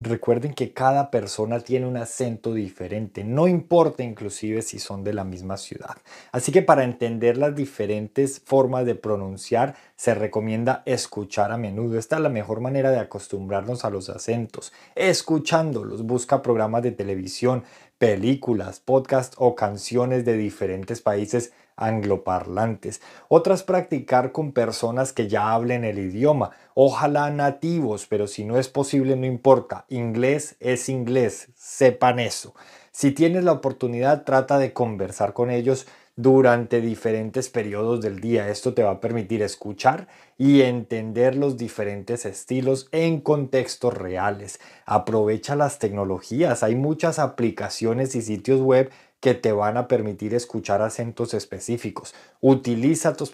Recuerden que cada persona tiene un acento diferente, no importa inclusive si son de la misma ciudad. Así que para entender las diferentes formas de pronunciar, se recomienda escuchar a menudo. Esta es la mejor manera de acostumbrarnos a los acentos, escuchándolos. Busca programas de televisión, películas, podcasts o canciones de diferentes países angloparlantes. Otras practicar con personas que ya hablen el idioma, ojalá nativos, pero si no es posible no importa, inglés es inglés, sepan eso. Si tienes la oportunidad trata de conversar con ellos durante diferentes periodos del día. Esto te va a permitir escuchar y entender los diferentes estilos en contextos reales. Aprovecha las tecnologías. Hay muchas aplicaciones y sitios web que te van a permitir escuchar acentos específicos. utilízalos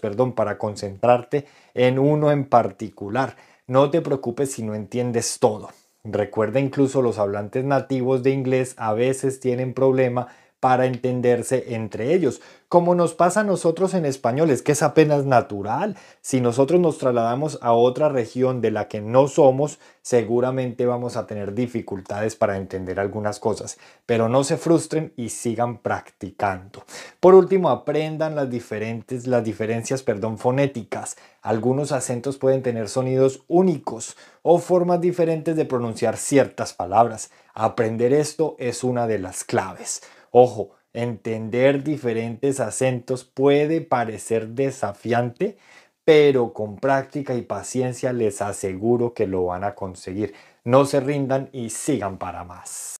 perdón, para concentrarte en uno en particular. No te preocupes si no entiendes todo. Recuerda incluso los hablantes nativos de inglés a veces tienen problema para entenderse entre ellos, como nos pasa a nosotros en español, es que es apenas natural. Si nosotros nos trasladamos a otra región de la que no somos, seguramente vamos a tener dificultades para entender algunas cosas, pero no se frustren y sigan practicando. Por último, aprendan las diferentes las diferencias, perdón, fonéticas. Algunos acentos pueden tener sonidos únicos o formas diferentes de pronunciar ciertas palabras. Aprender esto es una de las claves. Ojo, entender diferentes acentos puede parecer desafiante, pero con práctica y paciencia les aseguro que lo van a conseguir. No se rindan y sigan para más.